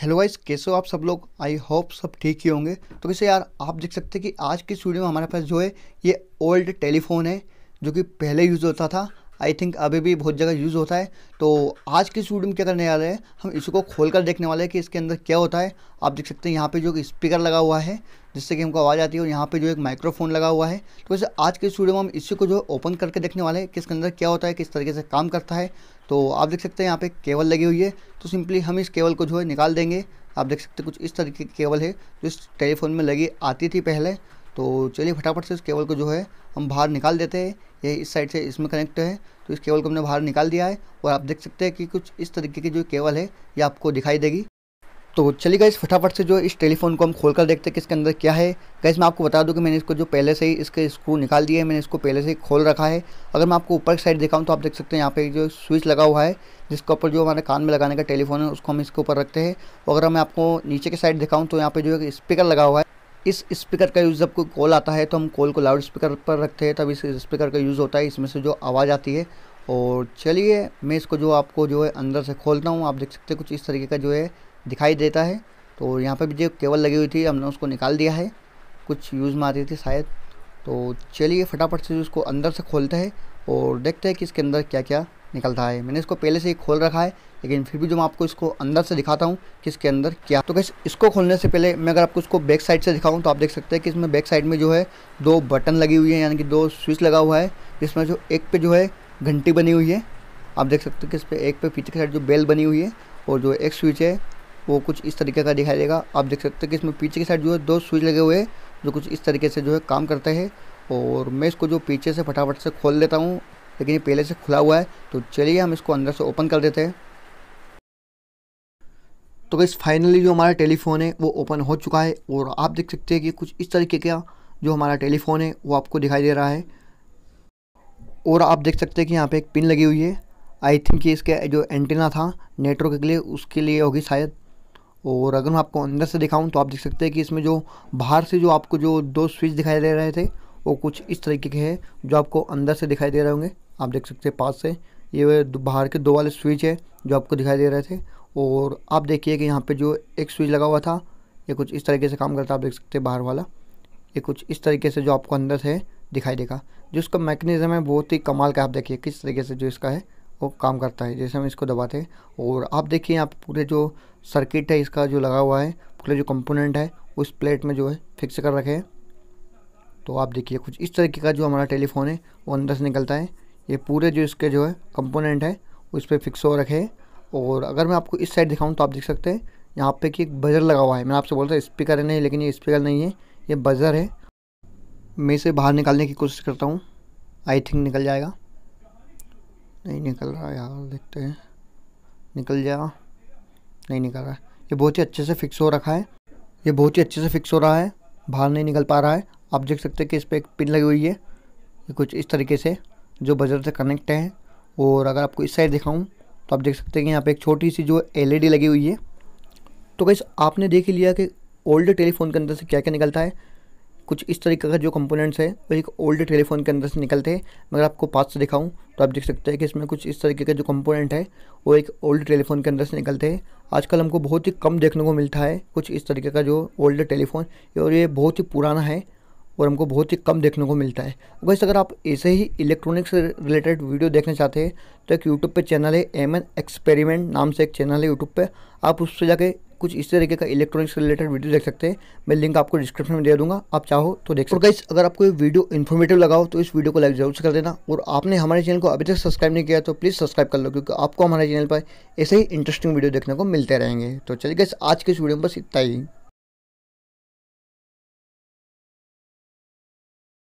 hello guys कैसे हो आप सब लोग आई होप सब ठीक ही होंगे तो कैसे यार आप देख सकते हैं कि आज की स्टूडियो में हमारे पास जो है ये ओल्ड टेलीफोन है जो कि पहले यूज़ होता था आई थिंक अभी भी बहुत जगह यूज़ होता है तो आज की स्टूडियो में क्या करने वाले हैं हम इसको खोल कर देखने वाले हैं कि इसके अंदर क्या होता है आप देख सकते हैं यहाँ पे जो स्पीकर लगा हुआ है जिससे कि हमको आवाज़ आती है और यहाँ पे जो एक माइक्रोफोन लगा हुआ है तो वैसे आज के स्टूडियो में हम इसी को जो ओपन करके देखने वाले हैं कि इसके अंदर क्या होता है किस तरीके से काम करता है तो आप देख सकते हैं यहाँ पे केबल लगी हुई है तो सिंपली हम इस केवल को जो है निकाल देंगे आप देख सकते हैं कुछ इस तरीके की केवल है जो इस टेलीफोन में लगी आती थी पहले तो चलिए फटाफट से इस केबल को जो है हम बाहर निकाल देते हैं ये इस साइड से इसमें कनेक्ट है तो इस केबल को हमने बाहर निकाल दिया है और आप देख सकते हैं कि कुछ इस तरीके की जो केबल है ये आपको दिखाई देगी तो चलिए गई फटाफट से जो इस टेलीफोन को हम खोलकर देखते हैं कि इसके अंदर क्या है गैस मैं आपको बता दूं कि मैंने इसको जो पहले से ही इसके स्क्रू निकाल दिए हैं मैंने इसको पहले से ही खोल रखा है अगर मैं आपको ऊपर की साइड दिखाऊं तो आप देख सकते हैं यहाँ पे जो स्विच लगा हुआ है जिसके ऊपर जो हमारे कान में लगाने का टेलीफोन है उसको हम इसके ऊपर रखते हैं और अगर मैं आपको नीचे की साइड दिखाऊँ तो यहाँ पर जो एक स्पीकर लगा हुआ है इस स्पीकर का यूज़ जब कोई कॉल आता है तो हम कॉल को लाउड स्पीकर पर रखते हैं तब इस स्पीकर का यूज़ होता है इसमें से जो आवाज़ आती है और चलिए मैं इसको जो आपको जो है अंदर से खोलता हूँ आप देख सकते हैं कुछ इस तरीके का जो है दिखाई देता है तो यहाँ पर भी जो केबल लगी हुई थी हमने उसको निकाल दिया है कुछ यूज़ में आती थी शायद तो चलिए फटाफट से उसको अंदर से खोलते हैं और देखते हैं कि इसके अंदर क्या क्या निकलता है मैंने इसको पहले से ही खोल रखा है लेकिन फिर भी जो मैं आपको इसको अंदर से दिखाता हूँ कि इसके अंदर क्या तो कैसे इसको खोलने से पहले मैं अगर आपको इसको बैक साइड से दिखाऊँ तो आप देख सकते हैं कि इसमें बैक साइड में जो है दो बटन लगी हुई है यानी कि दो स्विच लगा हुआ है जिसमें जो एक पे जो है घंटी बनी हुई है आप देख सकते हो कि इस पर एक पे पीछे की साइड जो बेल बनी हुई है और जो एक स्विच है वो कुछ इस तरीके का दिखाई देगा आप देख सकते हो कि इसमें पीछे की साइड जो है दो स्विच लगे हुए हैं जो कुछ इस तरीके से जो है काम करते हैं और मैं इसको जो पीछे से फटाफट से खोल लेता हूँ लेकिन ये पहले से खुला हुआ है तो चलिए हम इसको अंदर से ओपन कर देते हैं तो गई फाइनली जो हमारा टेलीफोन है वो ओपन हो चुका है और आप देख सकते हैं कि कुछ इस तरीके का जो हमारा टेलीफोन है वो आपको दिखाई दे रहा है और आप देख सकते हैं कि यहाँ पे एक पिन लगी हुई है आई थिंक ये इसके जो एंटीना था नेटवर्क के लिए उसके लिए होगी शायद और अगर मैं आपको अंदर से दिखाऊं तो आप देख सकते हैं कि इसमें जो बाहर से जो आपको जो दो स्विच दिखाई दे रहे थे वो कुछ इस तरीके के हैं जो आपको अंदर से दिखाई दे रहे होंगे आप देख सकते हैं पास से ये बाहर के दो वाले स्विच है जो आपको दिखाई दे रहे थे और आप देखिए कि यहाँ पे जो एक स्विच लगा हुआ था ये कुछ इस तरीके से काम करता आप देख सकते हैं बाहर वाला ये कुछ इस तरीके से जो आपको अंदर से दिखाई देगा जो इसका मैकेनिज़म है बहुत ही कमाल का आप देखिए किस तरीके से जो इसका है वो काम करता है जैसे हम इसको दबाते हैं और आप देखिए यहाँ पूरे जो सर्किट है इसका जो लगा हुआ है पूरे जो कंपोनेंट है उस प्लेट में जो है फिक्स कर रखे हैं तो आप देखिए कुछ इस तरीके का जो हमारा टेलीफोन है वो अंदर से निकलता है ये पूरे जो इसके जो है कंपोनेंट है उस पर फिक्स हो रखे और अगर मैं आपको इस साइड दिखाऊँ तो आप देख सकते हैं यहाँ पे कि एक बजर लगा हुआ है मैंने आपसे बोलता था स्पीकर है नहीं लेकिन ये स्पीकर नहीं है ये बजर है मैं इसे बाहर निकालने की कोशिश करता हूँ आई थिंक निकल जाएगा नहीं निकल रहा यार देखते हैं निकल जाएगा नहीं निकल रहा है ये बहुत ही अच्छे से फिक्स हो रखा है ये बहुत ही अच्छे से फिक्स हो रहा है बाहर नहीं निकल पा रहा है आप देख सकते हैं कि इस पर एक पिन लगी हुई है कुछ इस तरीके से जो बजर से कनेक्ट है और अगर आपको इस साइड दिखाऊं तो आप देख सकते हैं कि यहाँ पे एक छोटी सी जो एलईडी e लगी हुई है तो कैसे आपने देख लिया कि ओल्ड टेलीफोन के अंदर से क्या क्या निकलता है कुछ इस तरीके का जो कंपोनेंट्स है वो एक ओल्ड टेलीफोन के अंदर से निकलते हैं मगर आपको पास से दिखाऊं तो आप देख सकते हैं कि इसमें कुछ इस तरीके का जो कंपोनेंट है वो एक ओल्ड टेलीफोन के अंदर से निकलते हैं आजकल हमको बहुत ही कम देखने को मिलता है कुछ इस तरीके का जो ओल्ड टेलीफोन और ये बहुत ही पुराना है और हमको बहुत ही कम देखने को मिलता है वैसे अगर आप ऐसे ही इलेक्ट्रॉनिक्स रिलेटेड वीडियो देखना चाहते हैं तो एक यूट्यूब पे चैनल है एम एन एक्सपेरिमेंट नाम से एक चैनल है यूट्यूब पे आप उससे जाके कुछ इस तरीके का इलेक्ट्रॉनिक्स से रिलेटेड वीडियो देख सकते हैं मैं लिंक आपको डिस्क्रिप्शन में दे दूंगा आप चाहो तो देख सकते हैं अगर आपको ये वीडियो इन्फॉर्मेटिव लगाओ तो इस वीडियो को लाइक जरूर से कर देना और आपने हमारे चैनल को अभी तक सब्सक्राइब नहीं किया तो प्लीज़ सब्सक्राइब कर लो क्योंकि आपको हमारे चैनल पर ऐसे ही इंटरेस्टिंग वीडियो देखने को मिलते रहेंगे तो चलिए गैस आज के इस वीडियो में बस इतना ही